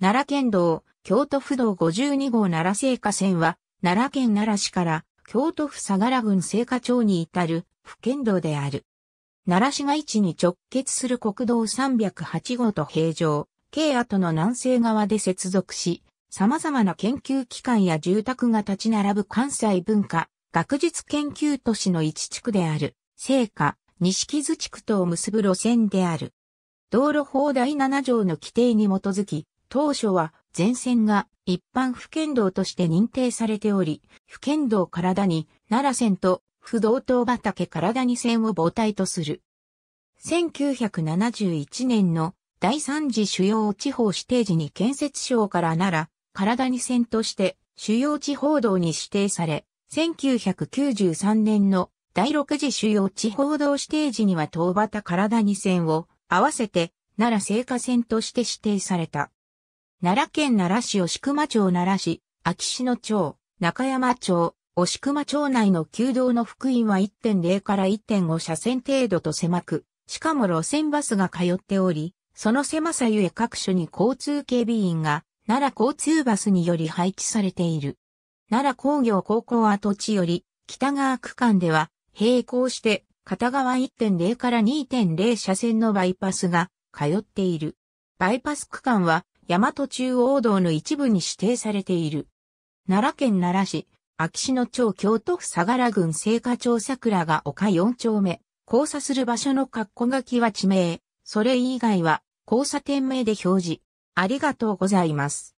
奈良県道、京都府道52号奈良聖火線は、奈良県奈良市から京都府相良郡聖火町に至る府県道である。奈良市街地に直結する国道308号と平城、京跡の南西側で接続し、様々な研究機関や住宅が立ち並ぶ関西文化、学術研究都市の一地区である、聖火、西木津地区とを結ぶ路線である。道路法第7条の規定に基づき、当初は前線が一般府県道として認定されており、府県道体に奈良線と不動島畑体に線を母体とする。1971年の第三次主要地方指定時に建設省から奈良、体に線として主要地方道に指定され、1993年の第6次主要地方道指定時には東畑体に線を合わせて奈良聖火線として指定された。奈良県奈良市押熊町奈良市、秋篠町、中山町、押熊町内の旧道の福音は1.0から1.5車線程度と狭く、しかも路線バスが通っており、その狭さゆえ各所に交通警備員が奈良交通バスにより配置されている。奈良工業高校跡地より北側区間では並行して片側1.0から2.0車線のバイパスが通っている。バイパス区間は大和中央道の一部に指定されている。奈良県奈良市、秋篠町京都府相良郡聖火町桜が丘4丁目、交差する場所の括弧書きは地名、それ以外は交差点名で表示。ありがとうございます。